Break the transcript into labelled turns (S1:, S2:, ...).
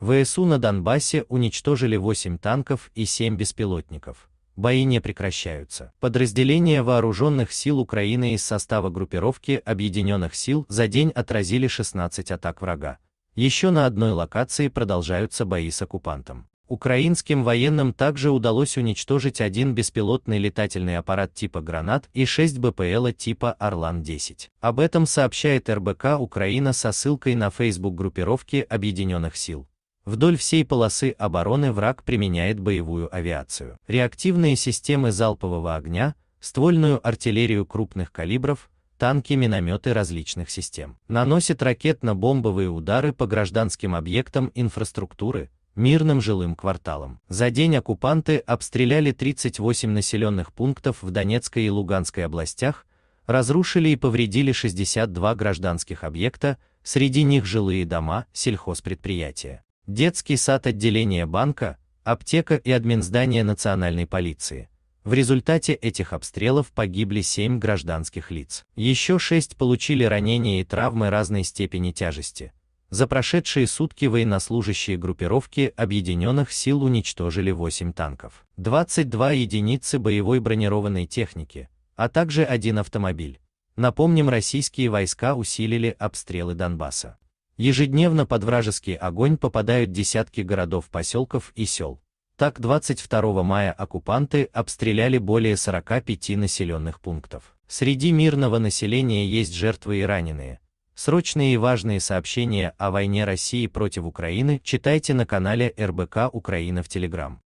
S1: ВСУ на Донбассе уничтожили 8 танков и 7 беспилотников. Бои не прекращаются. Подразделения вооруженных сил Украины из состава группировки Объединенных сил за день отразили 16 атак врага. Еще на одной локации продолжаются бои с оккупантом. Украинским военным также удалось уничтожить один беспилотный летательный аппарат типа «Гранат» и 6 БПЛа типа «Орлан-10». Об этом сообщает РБК Украина со ссылкой на Facebook группировки Объединенных сил. Вдоль всей полосы обороны враг применяет боевую авиацию, реактивные системы залпового огня, ствольную артиллерию крупных калибров, танки, минометы различных систем. Наносит ракетно-бомбовые удары по гражданским объектам инфраструктуры, мирным жилым кварталам. За день оккупанты обстреляли 38 населенных пунктов в Донецкой и Луганской областях, разрушили и повредили 62 гражданских объекта, среди них жилые дома, сельхозпредприятия детский сад отделения банка, аптека и админ админздание национальной полиции. В результате этих обстрелов погибли 7 гражданских лиц. Еще 6 получили ранения и травмы разной степени тяжести. За прошедшие сутки военнослужащие группировки объединенных сил уничтожили 8 танков, 22 единицы боевой бронированной техники, а также один автомобиль. Напомним, российские войска усилили обстрелы Донбасса. Ежедневно под вражеский огонь попадают десятки городов, поселков и сел. Так 22 мая оккупанты обстреляли более 45 населенных пунктов. Среди мирного населения есть жертвы и раненые. Срочные и важные сообщения о войне России против Украины читайте на канале РБК Украина в Телеграм.